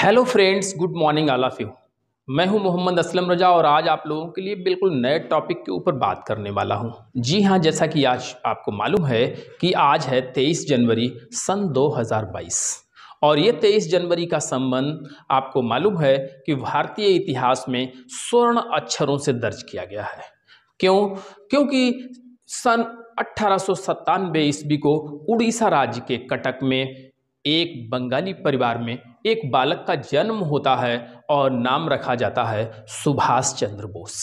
hello friends good morning आला फ्यू यू मैं हूं मोहम्मद असलम रजा और आज आप लोगों के लिए बिल्कुल नए टॉपिक के ऊपर बात करने वाला हूं जी हां जैसा कि आज आपको मालूम है कि आज है 23 जनवरी सन 2022 और ये 23 जनवरी का संबंध आपको मालूम है कि भारतीय इतिहास में स्वर्ण अक्षरों से दर्ज किया गया है क्यों क्योंकि सन अट्ठारह ईस्वी को उड़ीसा राज्य के कटक में एक बंगाली परिवार में एक बालक का जन्म होता है और नाम रखा जाता है सुभाष चंद्र बोस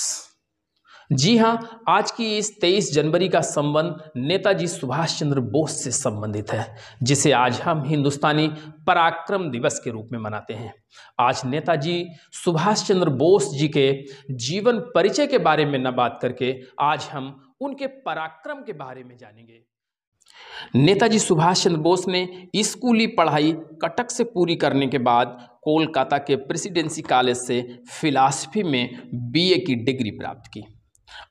जी हां आज की इस तेईस जनवरी का संबंध नेताजी सुभाष चंद्र बोस से संबंधित है जिसे आज हम हिंदुस्तानी पराक्रम दिवस के रूप में मनाते हैं आज नेताजी सुभाष चंद्र बोस जी के जीवन परिचय के बारे में न बात करके आज हम उनके पराक्रम के बारे में जानेंगे नेताजी सुभाष चंद्र बोस ने स्कूली पढ़ाई कटक से पूरी करने के बाद कोलकाता के प्रेसिडेंसी कॉलेज से फिलासफी में बीए की डिग्री प्राप्त की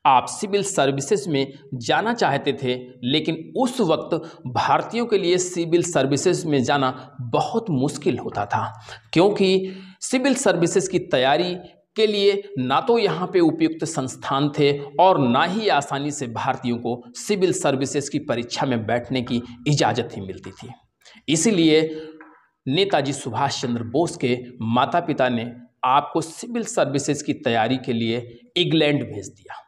आप सिविल सर्विसेज में जाना चाहते थे लेकिन उस वक्त भारतीयों के लिए सिविल सर्विसेज में जाना बहुत मुश्किल होता था क्योंकि सिविल सर्विसेज की तैयारी के लिए ना तो यहाँ पे उपयुक्त संस्थान थे और ना ही आसानी से भारतीयों को सिविल सर्विसेज की परीक्षा में बैठने की इजाज़त ही मिलती थी इसीलिए नेताजी सुभाष चंद्र बोस के माता पिता ने आपको सिविल सर्विसेज की तैयारी के लिए इंग्लैंड भेज दिया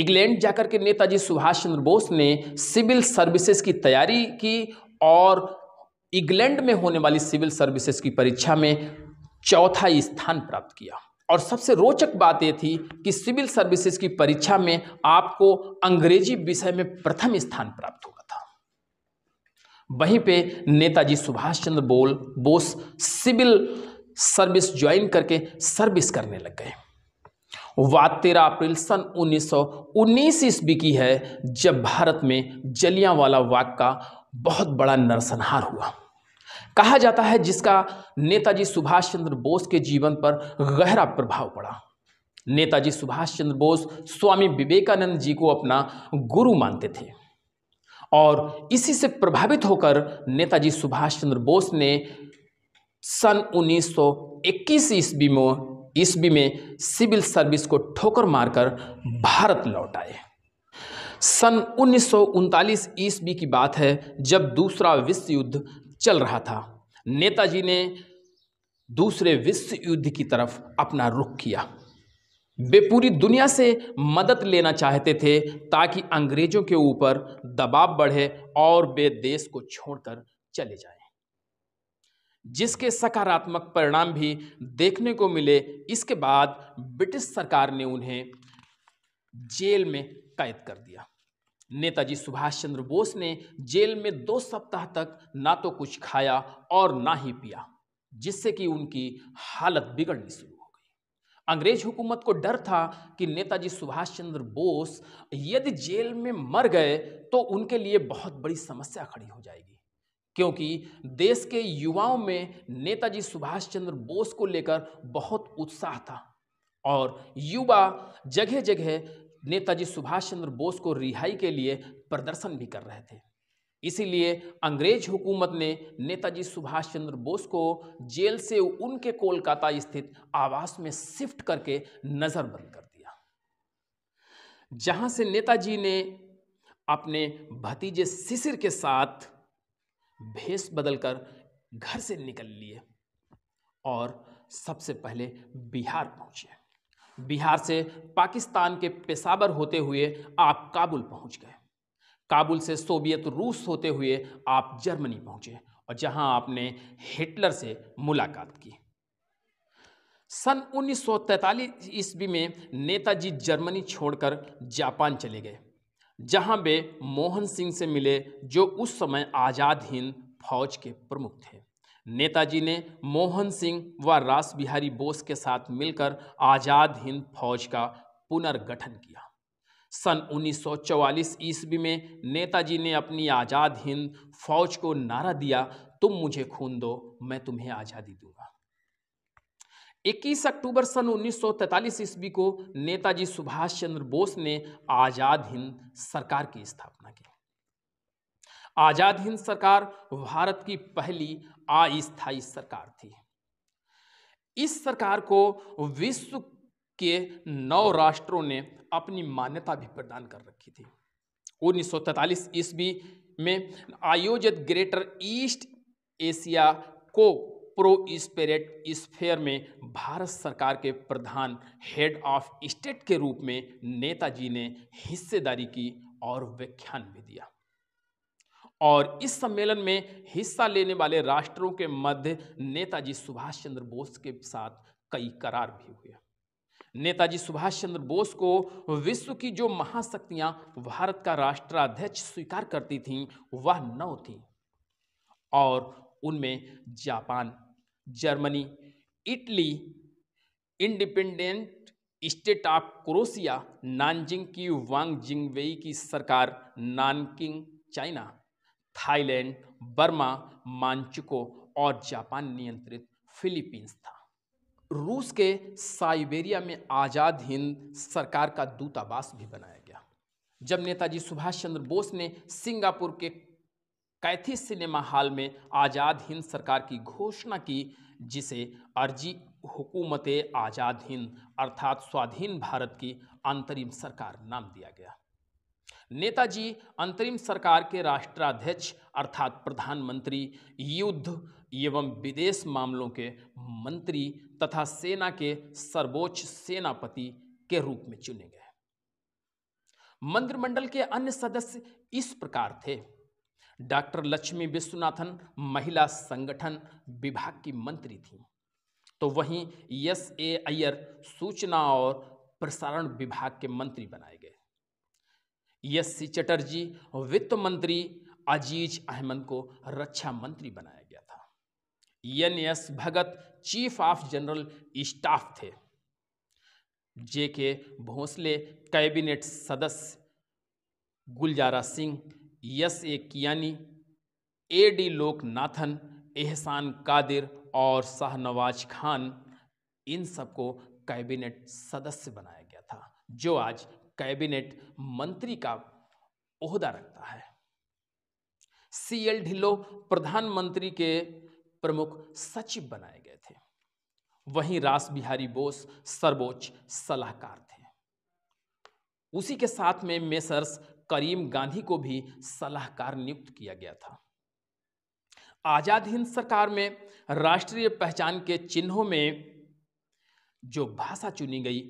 इंग्लैंड जाकर के नेताजी सुभाष चंद्र बोस ने सिविल सर्विसेज की तैयारी की और इंग्लैंड में होने वाली सिविल सर्विसेज की परीक्षा में चौथा स्थान प्राप्त किया और सबसे रोचक बात यह थी कि सिविल सर्विसेज की परीक्षा में आपको अंग्रेजी विषय में प्रथम स्थान प्राप्त हुआ था वहीं पे नेताजी सुभाष चंद्र बोल बोस सिविल सर्विस ज्वाइन करके सर्विस करने लग गए वह तेरह अप्रैल सन 1919 ईस्वी की है जब भारत में जलियांवाला वाक का बहुत बड़ा नरसंहार हुआ कहा जाता है जिसका नेताजी सुभाष चंद्र बोस के जीवन पर गहरा प्रभाव पड़ा नेताजी सुभाष चंद्र बोस स्वामी विवेकानंद जी को अपना गुरु मानते थे और इसी से प्रभावित होकर नेताजी सुभाष चंद्र बोस ने सन 1921 ईस्वी में ईस्वी में सिविल सर्विस को ठोकर मारकर भारत लौट आए सन उन्नीस ईस्वी की बात है जब दूसरा विश्व युद्ध चल रहा था नेताजी ने दूसरे विश्व युद्ध की तरफ अपना रुख किया वे पूरी दुनिया से मदद लेना चाहते थे ताकि अंग्रेजों के ऊपर दबाव बढ़े और वे देश को छोड़कर चले जाएं, जिसके सकारात्मक परिणाम भी देखने को मिले इसके बाद ब्रिटिश सरकार ने उन्हें जेल में कैद कर दिया नेताजी सुभाष चंद्र बोस ने जेल में दो सप्ताह तक ना तो कुछ खाया और ना ही पिया जिससे कि उनकी हालत बिगड़नी शुरू हो गई अंग्रेज हुकूमत को डर था कि नेताजी सुभाष चंद्र बोस यदि जेल में मर गए तो उनके लिए बहुत बड़ी समस्या खड़ी हो जाएगी क्योंकि देश के युवाओं में नेताजी सुभाष चंद्र बोस को लेकर बहुत उत्साह था और युवा जगह जगह नेताजी सुभाष चंद्र बोस को रिहाई के लिए प्रदर्शन भी कर रहे थे इसीलिए अंग्रेज हुकूमत ने नेताजी सुभाष चंद्र बोस को जेल से उनके कोलकाता स्थित आवास में शिफ्ट करके नज़रबंद कर दिया जहां से नेताजी ने अपने भतीजे शिशिर के साथ भेष बदलकर घर से निकल लिए और सबसे पहले बिहार पहुंचे बिहार से पाकिस्तान के पेशावर होते हुए आप काबुल पहुंच गए काबुल से सोवियत रूस होते हुए आप जर्मनी पहुंचे और जहां आपने हिटलर से मुलाकात की सन 1943 ईस्वी में नेताजी जर्मनी छोड़कर जापान चले गए जहां वे मोहन सिंह से मिले जो उस समय आज़ाद हिंद फौज के प्रमुख थे नेताजी ने मोहन सिंह व रास बिहारी बोस के साथ मिलकर आज़ाद हिंद फौज का पुनर्गठन किया सन 1944 ईस्वी में नेताजी ने अपनी आज़ाद हिंद फौज को नारा दिया तुम मुझे खून दो मैं तुम्हें आज़ादी दूंगा 21 अक्टूबर सन 1943 ईस्वी को नेताजी सुभाष चंद्र बोस ने आज़ाद हिंद सरकार की स्थापना की आज़ाद हिंद सरकार भारत की पहली अस्थायी सरकार थी इस सरकार को विश्व के नौ राष्ट्रों ने अपनी मान्यता भी प्रदान कर रखी थी उन्नीस तैतालीस ईस्वी में आयोजित Greater East Asia co prosperity sphere में भारत सरकार के प्रधान हेड ऑफ स्टेट के रूप में नेताजी ने हिस्सेदारी की और व्याख्यान भी दिया और इस सम्मेलन में हिस्सा लेने वाले राष्ट्रों के मध्य नेताजी सुभाष चंद्र बोस के साथ कई करार भी हुए नेताजी सुभाष चंद्र बोस को विश्व की जो महाशक्तियां भारत का राष्ट्राध्यक्ष स्वीकार करती थीं वह नौ थी और उनमें Japan Germany Italy Independent State of Croatia Nanjing की वांग जिंगवेई की सरकार Nanking China Thailand Burma Manchukuo और जापान नियंत्रित फिलीपींस था रूस के साइबेरिया में आज़ाद हिंद सरकार का दूतावास भी बनाया गया जब नेताजी सुभाष चंद्र बोस ने सिंगापुर के कैथी सिनेमा हॉल में आज़ाद हिंद सरकार की घोषणा की जिसे अर्जी हुकूमत आज़ाद हिंद अर्थात स्वाधीन भारत की अंतरिम सरकार नाम दिया गया नेताजी अंतरिम सरकार के राष्ट्राध्यक्ष अर्थात प्रधानमंत्री युद्ध एवं विदेश मामलों के मंत्री तथा सेना के सर्वोच्च सेनापति के रूप में चुने गए मंत्रिमंडल के अन्य सदस्य इस प्रकार थे डॉक्टर लक्ष्मी विश्वनाथन महिला संगठन विभाग की मंत्री थी तो वहीं एस ए अय्यर सूचना और प्रसारण विभाग के मंत्री बनाए गए एस सी चटर्जी वित्त मंत्री अजीज अहमद को रक्षा मंत्री बनाया गया था N S Bhagat chief of general staff थे जे के भोसले कैबिनेट सदस्य Gulzara Singh S A Kiani A D Loknathan Ehsan Qadir और शाहनवाज खान इन सबको कैबिनेट सदस्य बनाया गया था जो आज कैबिनेट मंत्री का ओहदा रखता है सी एल ढिल्लो प्रधानमंत्री के प्रमुख सचिव बनाए गए थे वहीं रास बिहारी बोस सर्वोच्च सलाहकार थे उसी के साथ में मेसर्स करीम गांधी को भी सलाहकार नियुक्त किया गया था आज़ाद हिंद सरकार में राष्ट्रीय पहचान के चिन्हों में जो भाषा चुनी गई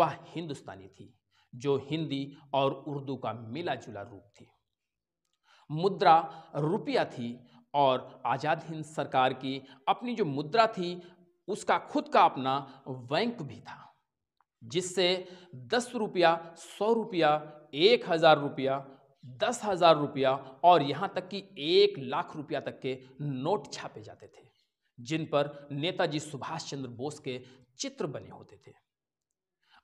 वह हिंदुस्तानी थी जो हिंदी और उर्दू का मिला जुला रूप थी मुद्रा रुपया थी और आज़ाद हिंद सरकार की अपनी जो मुद्रा थी उसका खुद का अपना बैंक भी था जिससे दस रुपया सौ रुपया एक हज़ार रुपया दस हज़ार रुपया और यहाँ तक कि एक लाख रुपया तक के नोट छापे जाते थे जिन पर नेताजी सुभाष चंद्र बोस के चित्र बने होते थे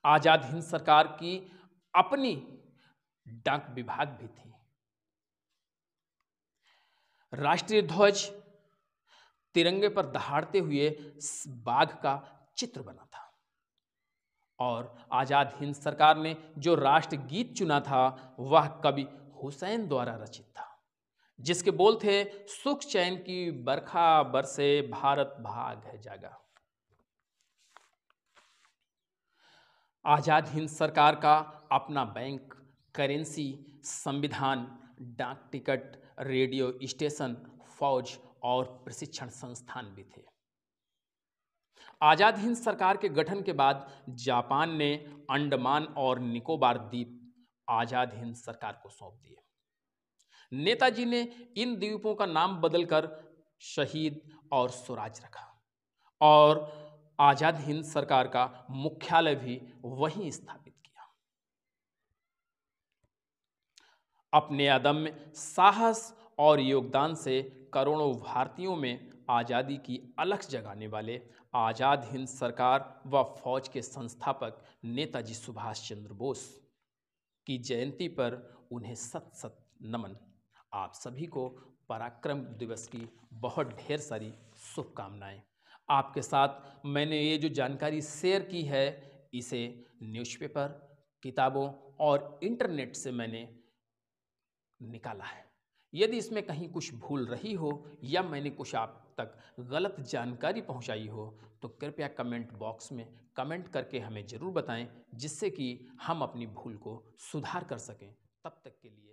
आज़ाद हिंद सरकार की अपनी डाक विभाग भी थी राष्ट्रीय ध्वज तिरंगे पर दहाड़ते हुए बाघ का चित्र बना था और आज़ाद हिंद सरकार ने जो राष्ट्र गीत चुना था वह कवि हुसैन द्वारा रचित था जिसके बोल थे सुख चैन की बरखा बरसे भारत भाग है जागा आज़ाद हिंद सरकार का अपना बैंक करेंसी संविधान डाक टिकट रेडियो स्टेशन फौज और प्रशिक्षण संस्थान भी थे आज़ाद हिंद सरकार के गठन के बाद जापान ने अंडमान और निकोबार द्वीप आज़ाद हिंद सरकार को सौंप दिए नेताजी ने इन द्वीपों का नाम बदलकर शहीद और स्वराज रखा और आज़ाद हिंद सरकार का मुख्यालय भी वहीं स्थापित किया अपने अदम्य साहस और योगदान से करोड़ों भारतीयों में आज़ादी की अलख जगाने वाले आज़ाद हिंद सरकार व फौज के संस्थापक नेताजी सुभाष चंद्र बोस की जयंती पर उन्हें सत सत नमन आप सभी को पराक्रम दिवस की बहुत ढेर सारी शुभकामनाएं आपके साथ मैंने ये जो जानकारी शेयर की है इसे न्यूज़पेपर किताबों और इंटरनेट से मैंने निकाला है यदि इसमें कहीं कुछ भूल रही हो या मैंने कुछ आप तक गलत जानकारी पहुंचाई हो तो कृपया कमेंट बॉक्स में कमेंट करके हमें ज़रूर बताएं जिससे कि हम अपनी भूल को सुधार कर सकें तब तक के लिए